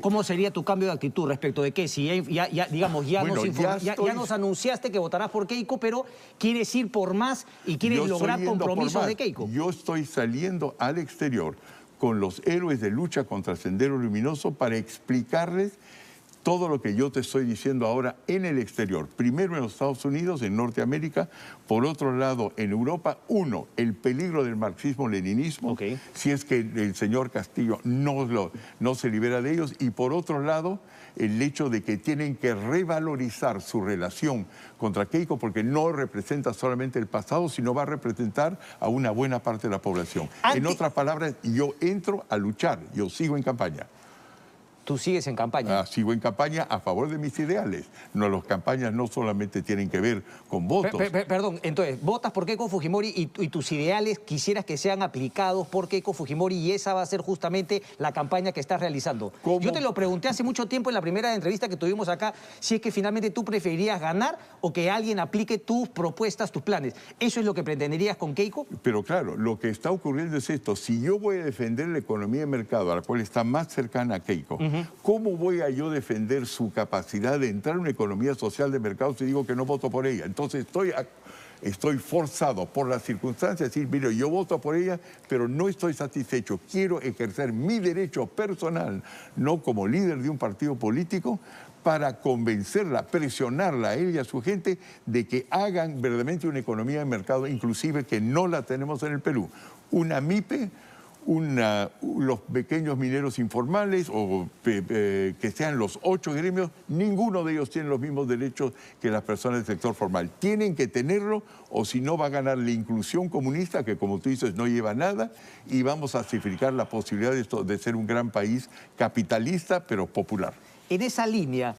¿Cómo, sería tu cambio de actitud respecto de qué? Si ya, digamos, ya, nos anunciaste que votarás por Keiko, pero quieres ir por más y quieres lograr compromisos de Keiko. Yo estoy saliendo al exterior con los héroes de lucha contra Sendero Luminoso para explicarles todo lo que yo te estoy diciendo ahora en el exterior. Primero en los Estados Unidos, en Norteamérica, por otro lado en Europa. Uno, el peligro del marxismo-leninismo, si es que el señor Castillo no, lo, no se libera de ellos. Y por otro lado, el hecho de que tienen que revalorizar su relación contra Keiko porque no representa solamente el pasado, sino va a representar a una buena parte de la población. En otras palabras, yo entro a luchar, yo sigo en campaña. Tú sigues en campaña. Ah, sigo en campaña a favor de mis ideales. No, las campañas no solamente tienen que ver con votos. perdón, entonces, ¿votas por Keiko Fujimori y, tus ideales quisieras que sean aplicados por Keiko Fujimori y esa va a ser justamente la campaña que estás realizando? Yo te lo pregunté hace mucho tiempo en la primera entrevista que tuvimos acá, si es que finalmente tú preferirías ganar o que alguien aplique tus propuestas, tus planes. ¿Eso es lo que pretenderías con Keiko? Pero claro, lo que está ocurriendo es esto. Si yo voy a defender la economía de mercado, a la cual está más cercana a Keiko, ¿Cómo voy a yo defender su capacidad de entrar en una economía social de mercado si digo que no voto por ella? Entonces estoy, estoy forzado por las circunstancias a decir, mire, yo voto por ella, pero no estoy satisfecho. Quiero ejercer mi derecho personal, no como líder de un partido político, para convencerla, presionarla a él y a su gente de que hagan verdaderamente una economía de mercado, inclusive que no la tenemos en el Perú. Una MIPE los pequeños mineros informales o que sean los ocho gremios, ninguno de ellos tiene los mismos derechos que las personas del sector formal. Tienen que tenerlo o si no va a ganar la inclusión comunista, que como tú dices no lleva nada, y vamos a sacrificar la posibilidad de, de ser un gran país capitalista pero popular. En esa línea...